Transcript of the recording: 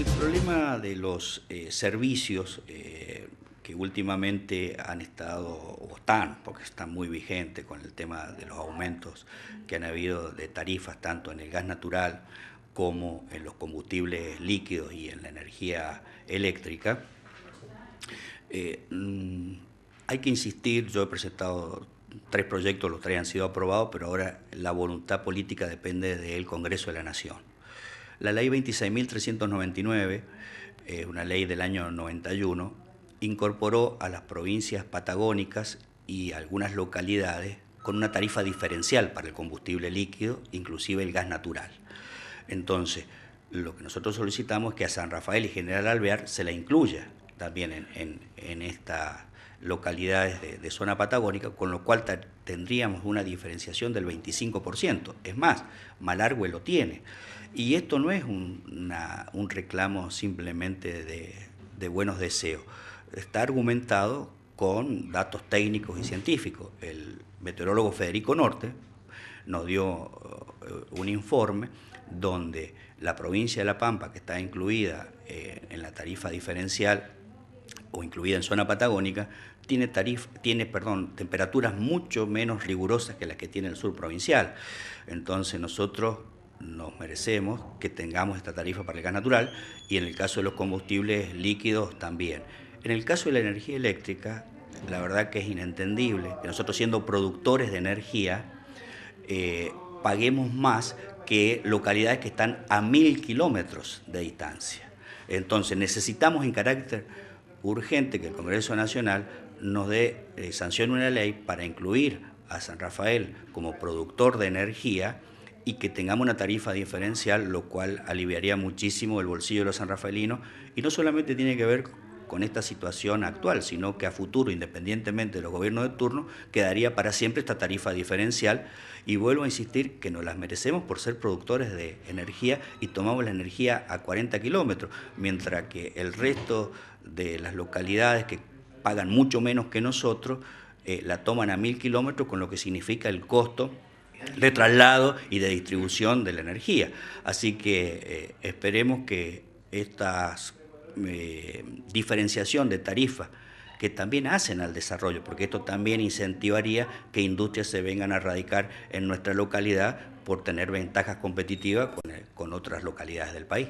El problema de los eh, servicios eh, que últimamente han estado o están, porque están muy vigentes con el tema de los aumentos que han habido de tarifas tanto en el gas natural como en los combustibles líquidos y en la energía eléctrica. Eh, mm, hay que insistir, yo he presentado tres proyectos, los tres han sido aprobados, pero ahora la voluntad política depende del Congreso de la Nación la ley 26.399, eh, una ley del año 91, incorporó a las provincias patagónicas y algunas localidades con una tarifa diferencial para el combustible líquido, inclusive el gas natural. Entonces, lo que nosotros solicitamos es que a San Rafael y General Alvear se la incluya también en, esta, localidades de, zona patagónica, con lo cual tendríamos una diferenciación del 25%. Es más, Malargüe lo tiene. Y esto no es un, reclamo simplemente de, de buenos deseos. Está argumentado con datos técnicos y científicos. El meteorólogo Federico Norte nos dio eh, un informe donde la provincia de La Pampa, que está incluida eh, en la tarifa diferencial o incluida en zona patagónica, tiene, tiene perdón, temperaturas mucho menos rigurosas que las que tiene el sur provincial. Entonces nosotros nos merecemos que tengamos esta tarifa para el gas natural y en el caso de los combustibles líquidos también. En el caso de la energía eléctrica, la verdad que es inentendible que nosotros siendo productores de energía eh, paguemos más que localidades que están a mil kilómetros de distancia. Entonces necesitamos en carácter urgente que el Congreso Nacional nos dé eh, sancione una ley para incluir a San Rafael como productor de energía y que tengamos una tarifa diferencial, lo cual aliviaría muchísimo el bolsillo de los sanrafaelinos y no solamente tiene que ver con esta situación actual, sino que a futuro, independientemente de los gobiernos de turno, quedaría para siempre esta tarifa diferencial. Y vuelvo a insistir que nos las merecemos por ser productores de energía y tomamos la energía a 40 kilómetros, mientras que el resto de las localidades que pagan mucho menos que nosotros, eh, la toman a mil kilómetros, con lo que significa el costo de traslado y de distribución de la energía. Así que eh, esperemos que estas eh, diferenciación de tarifas que también hacen al desarrollo, porque esto también incentivaría que industrias se vengan a radicar en nuestra localidad por tener ventajas competitivas con eh, otras localidades del país.